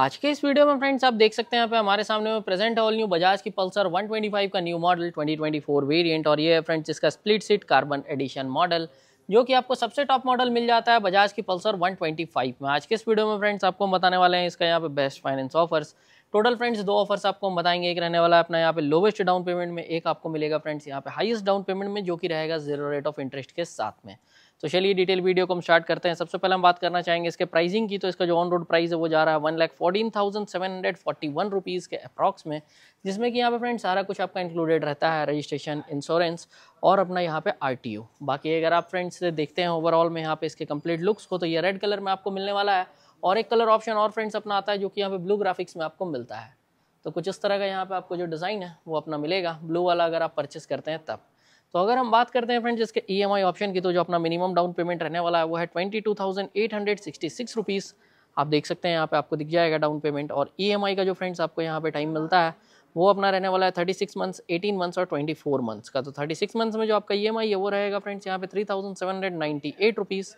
आज के इस वीडियो में फ्रेंड्स आप देख सकते हैं यहाँ पे हमारे सामने में प्रेजेंट ऑल न्यू बजाज की पल्सर 125 का न्यू मॉडल 2024 वेरिएंट और ये है फ्रेंड्स इसका split seat carbon edition model जो कि आपको सबसे टॉप मॉडल मिल जाता है बजाज की पल्सर 125 में आज के इस वीडियो में फ्रेंड्स आपको हम बताने वाले हैं इसका यहाँ पे best finance offers total friends दो ऑफर्स आपको हम बताएंगे एक रहने वाला है अपना यहाँ पे लोवेस्ट डाउन पेमेंट में एक आपको मिलेगा फ्रेंड्स यहाँ पे हाईएस्ट डाउन पेमेंट में जो कि रहेगा जीरो रेट ऑफ इंटरेस्ट के साथ में तो चलिए डिटेल वीडियो को हम स्टार्ट करते हैं सबसे पहले हम बात करना चाहेंगे इसके प्राइसिंग की तो इसका जो ऑन रोड प्राइस है वो जा रहा है one lakh fourteen thousand seven hundred forty one rupees के अप्रॉक्स में जिसमें कि यहाँ पे फ्रेंड सारा कुछ आपका इंक्लूडेड रहता है रजिस्ट्रेशन इंश्योरेंस और अपना यहाँ पे आर बाकी अगर आप फ्रेंड्स देखते हैं ओवरऑल में यहाँ पे इसके कम्प्लीट लुक्स को तो ये रेड कलर में आपको मिलने वाला है और एक कलर ऑप्शन और फ्रेंड्स अपना आता है जो कि यहाँ पे ब्लू ग्राफिक्स में आपको मिलता है तो कुछ इस तरह का यहाँ पे आपको जो डिज़ाइन है वो अपना मिलेगा ब्लू वाला अगर आप परचेस करते हैं तब तो अगर हम बात करते हैं फ्रेंड्स इसके ई e ऑप्शन की तो जो अपना मिनिमम डाउन पेमेंट रहने वाला है वो है twenty two thousand eight hundred sixty six rupees आप देख सकते हैं यहाँ पे आपको दिख जाएगा डाउन पेमेंट और ई e का जो फ्रेंड्स आपको यहाँ पे टाइम मिलता है वो अपना रहने वाला है thirty six months eighteen months और ट्वेंटी फोर मंथ्स का तो थर्टी सिक्स मंथ्स में जो आपका ई e है वो रहेगा फ्रेंड्स यहाँ पे three thousand seven hundred ninety eight rupees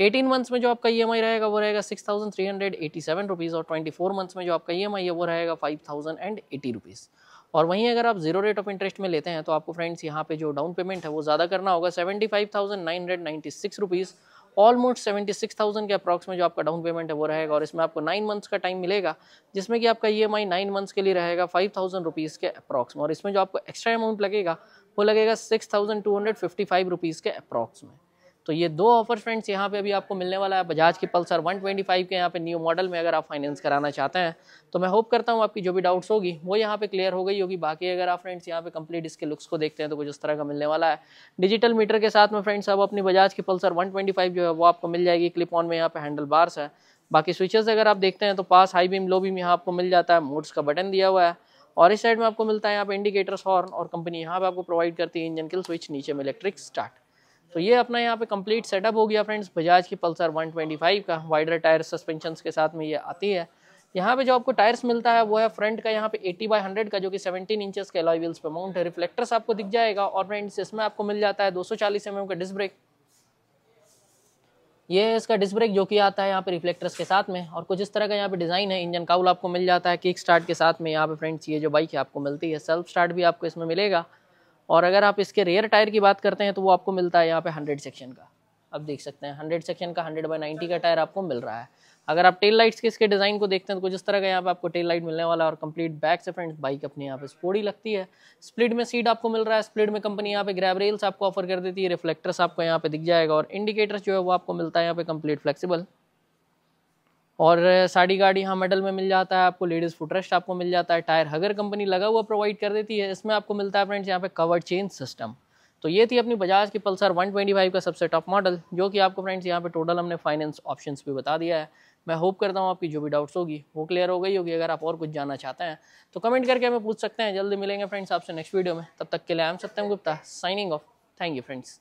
18 months में जो आपका ई e रहेगा वो रहेगा six thousand three hundred eighty seven rupees और 24 मंथ्स में जो आपका ई e है वो रहेगा five thousand and eighty rupees और वहीं अगर आप जीरो रेट ऑफ इंटरेस्ट में लेते हैं तो आपको फ्रेंड्स यहाँ पे जो डाउन पेमेंट है वो ज़्यादा करना होगा seventy five thousand nine hundred ninety six rupees almost seventy six thousand के अप्रॉक्स में जो आपका डाउन पेमेंट है वो रहेगा और इसमें आपको नाइन मंथ्स का टाइम मिलेगा जिसमें कि आपका E M I nine months के लिए रहेगा फाइव थाउजेंड रुपीज़ के अप्रॉक्स में और इसमें जो आपको एक्स्ट्रा अमाउंट लगेगा वो लगेगा six thousand two hundred fifty five rupees के अप्रॉक्स में तो ये दो ऑफर फ्रेंड्स यहाँ पे अभी आपको मिलने वाला है बजाज की पल्सर 125 के यहाँ पे न्यू मॉडल में अगर आप फाइनेंस कराना चाहते हैं तो मैं होप करता हूँ आपकी जो भी डाउट्स होगी वो यहाँ पे क्लियर हो गई होगी बाकी अगर आप फ्रेंड्स यहाँ पे कंप्लीट इसके लुक्स को देखते हैं तो कुछ इस तरह का मिलने वाला है डिजिटल मीटर के साथ में फ्रेंड्स अब अपनी बजाज की पल्सर वन जो है वो आपको मिल जाएगी क्लिप ऑन में यहाँ पे हैंडल बार्स है बाकी स्विचेस अगर आप देखते हैं तो pass high beam low beam यहाँ आपको मिल जाता है मोड्स का बटन दिया हुआ है और इस साइड में आपको मिलता है यहाँ पे इंडिकेटर्स हॉर्न और कंपनी यहाँ पे आपको प्रोवाइड करती है इंजन किल स्विच नीचे में इलेक्ट्रिक स्टार्ट तो ये अपना यहाँ पे कंप्लीट सेटअप हो गया फ्रेंड्स बजाज की पल्सर 125 का वाइडर टायर सस्पेंशन के साथ में ये आती है यहाँ पे जो आपको टायर्स मिलता है वो है फ्रंट का यहाँ पे 80 बाई 100 का जो कि 17 इंचेस के एलॉय व्हील्स पे माउंट है रिफ्लेक्टर्स आपको दिख जाएगा और फ्रेंड्स इसमें आपको मिल जाता है दो सौ mm का डिस्क ब्रेक ये है इसका डिस्क ब्रेक जो कि आता है यहाँ पे रिफ्लेक्टर्स के साथ में और कुछ इस तरह का यहाँ पे डिज़ाइन है इंजन काउल आपको मिल जाता है किक स्टार्ट के साथ में यहाँ पे फ्रेंड्स ये जो बाइक है आपको मिलती है सेल्फ स्टार्ट भी आपको इसमें मिलेगा और अगर आप इसके रेयर टायर की बात करते हैं तो वो आपको मिलता है यहाँ पे हंड्रेड सेक्शन का आप देख सकते हैं हंड्रेड सेक्शन का हंड्रेड बाई नाइन्टी का टायर आपको मिल रहा है अगर आप टेल लाइट्स के इसके डिज़ाइन को देखते हैं तो कुछ इस तरह का यहाँ पे आपको टेल लाइट मिलने वाला है और कंप्लीट बैक से फ्रेंड्स बाइक अपने यहाँ पे स्पोड़ी लगती है स्प्लिट में सीट आपको मिल रहा है स्प्लिट में कंपनी यहाँ पे ग्रैब रेल्स आपको ऑफर कर देती है रिफ्लेक्टर्स आपको यहाँ पे दिख जाएगा और इंडिकेटर्स जो है वो आपको मिलता है यहाँ पे कंप्लीट फ्लेक्सिबल और साड़ी गाड़ी यहाँ मेडल में मिल जाता है आपको लेडीज़ फुटरेस्ट आपको मिल जाता है टायर हगर कंपनी लगा हुआ प्रोवाइड कर देती है इसमें आपको मिलता है फ्रेंड्स यहाँ पे कवर चेन सिस्टम तो ये थी अपनी बजाज की पल्सर 125 का सबसे टॉप मॉडल जो कि आपको फ्रेंड्स यहाँ पे टोटल हमने फाइनेंस ऑप्शन भी बता दिया है मैं होप करता हूँ आपकी जो भी डाउट्स होगी वो क्लियर हो गई होगी अगर आप और कुछ जानना चाहते हैं तो कमेंट करके हमें पूछ सकते हैं जल्दी मिलेंगे फ्रेंड्स आपसे नेक्स्ट वीडियो में तब तक के लिए I'm am Satyam Gupta signing off thank you friends